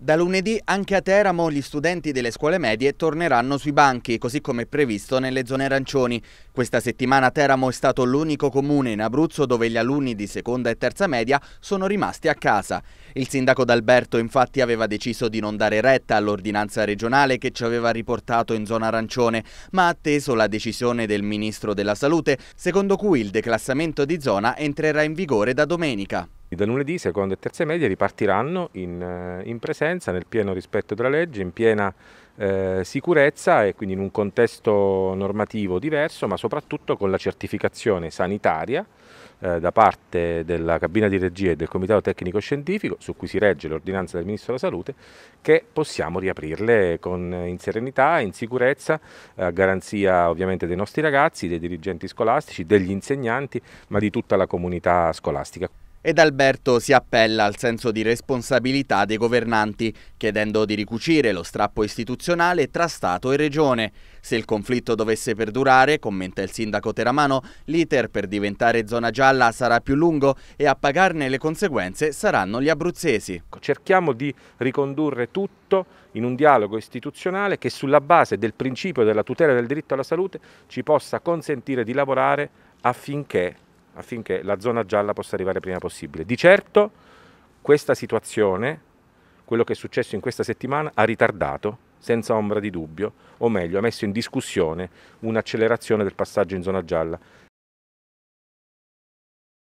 Da lunedì anche a Teramo gli studenti delle scuole medie torneranno sui banchi, così come previsto nelle zone arancioni. Questa settimana Teramo è stato l'unico comune in Abruzzo dove gli alunni di seconda e terza media sono rimasti a casa. Il sindaco D'Alberto infatti aveva deciso di non dare retta all'ordinanza regionale che ci aveva riportato in zona arancione, ma ha atteso la decisione del ministro della salute, secondo cui il declassamento di zona entrerà in vigore da domenica. Da lunedì seconda e terza media ripartiranno in, eh, in, presenza, nel pieno rispetto della legge, in piena eh, sicurezza e quindi in un contesto normativo diverso, ma soprattutto con la certificazione sanitaria eh, da parte della cabina di regia e del comitato tecnico scientifico, su cui si regge l'ordinanza del Ministro della Salute, che possiamo riaprirle con, eh, in serenità, in sicurezza, eh, garanzia ovviamente dei nostri ragazzi, dei dirigenti scolastici, degli insegnanti, ma di tutta la comunità scolastica ed Alberto si appella al senso di responsabilità dei governanti, chiedendo di ricucire lo strappo istituzionale tra Stato e Regione. Se il conflitto dovesse perdurare, commenta il sindaco Teramano, l'iter per diventare zona gialla sarà più lungo e a pagarne le conseguenze saranno gli abruzzesi. Cerchiamo di ricondurre tutto in un dialogo istituzionale che sulla base del principio della tutela del diritto alla salute ci possa consentire di lavorare affinché affinché la zona gialla possa arrivare prima possibile. Di certo questa situazione, quello che è successo in questa settimana, ha ritardato senza ombra di dubbio, o meglio, ha messo in discussione un'accelerazione del passaggio in zona gialla